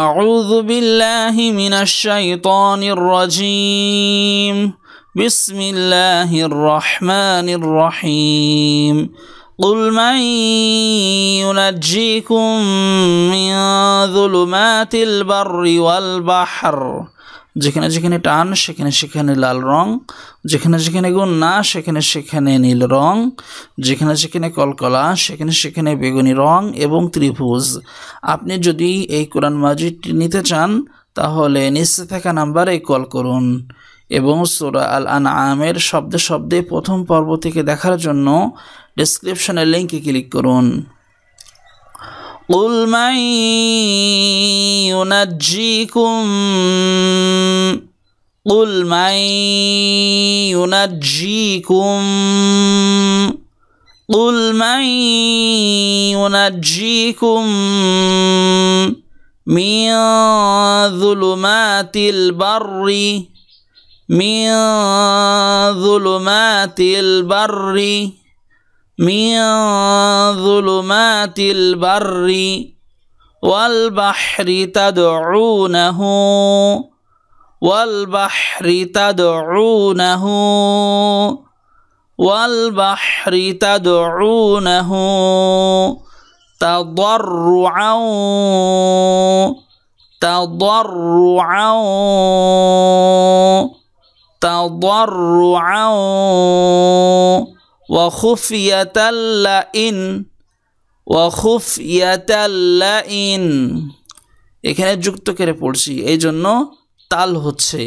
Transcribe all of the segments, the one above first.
أعوذ بالله من الشيطان الرجيم بسم الله الرحمن الرحيم قل من ينجيكم من ظلمات البر والبحر যেখানে যেখানে টান সেখানে সেখানে লাল রং যেখানে যেখানে না সেখানে সেখানে নীল রং যেখানে যেখানে কলকলা সেখানে সেখানে বেগুনি রং এবং ত্রিভুজ আপনি যদি এই কোরআন মাজিদটি নিতে চান তাহলে নিচে থাকা নাম্বারে কল করুন এবং সোরা আল আন আমের শব্দে শব্দে প্রথম পর্ব থেকে দেখার জন্য ডিসক্রিপশনের লিঙ্কে ক্লিক করুন قل من ينجيكم قل من ينجيكم قل من ينجيكم من ظلمات البر من ظلمات البر من ظلمات البر والبحر تدعونه والبحر تدعونه والبحر تدعونه تضرعا تضرعا تضرعا এখানে যুক্ত করে পড়ছি এই জন্য তাল হচ্ছে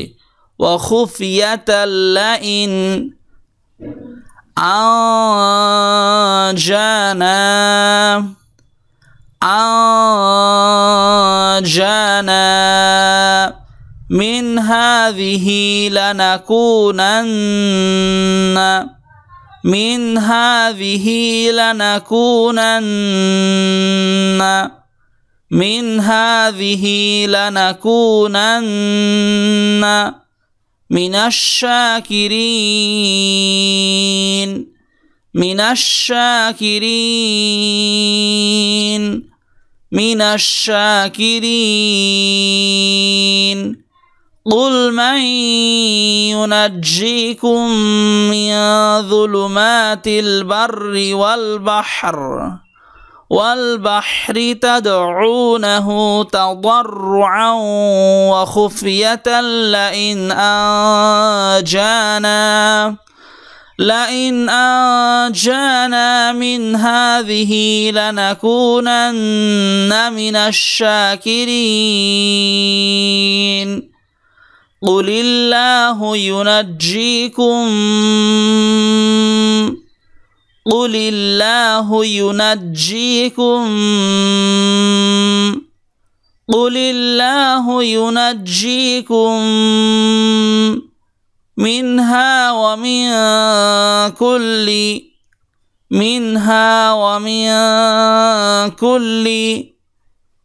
ওয়াহুফিয়াতাল্লাইন আ জানা আ জানা মিন হাদিহি من هذه لنكونن من هذه لنكونن من الشاكرين من الشاكرين من الشاكرين قل من ينجيكم من ظلمات البر والبحر والبحر تدعونه تضرعا وخفية لئن أنجانا لئن أنجانا من هذه لنكونن من الشاكرين قل الله ينجيكم قل الله ينجيكم قل الله ينجيكم منها ومن كل منها ومن كل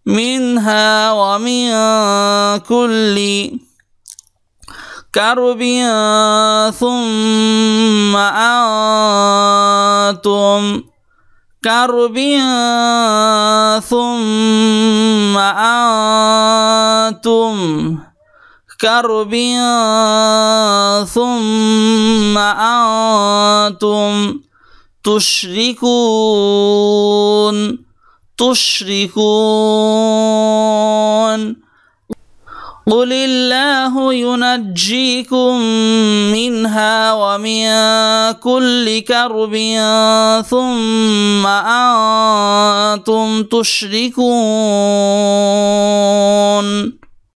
منها ومن كل كرب ثم أنتم كرب ثم أنتم كرب ثم أنتم تشركون تشركون قل الله ينجيكم منها ومن كل كرب ثم انتم تشركون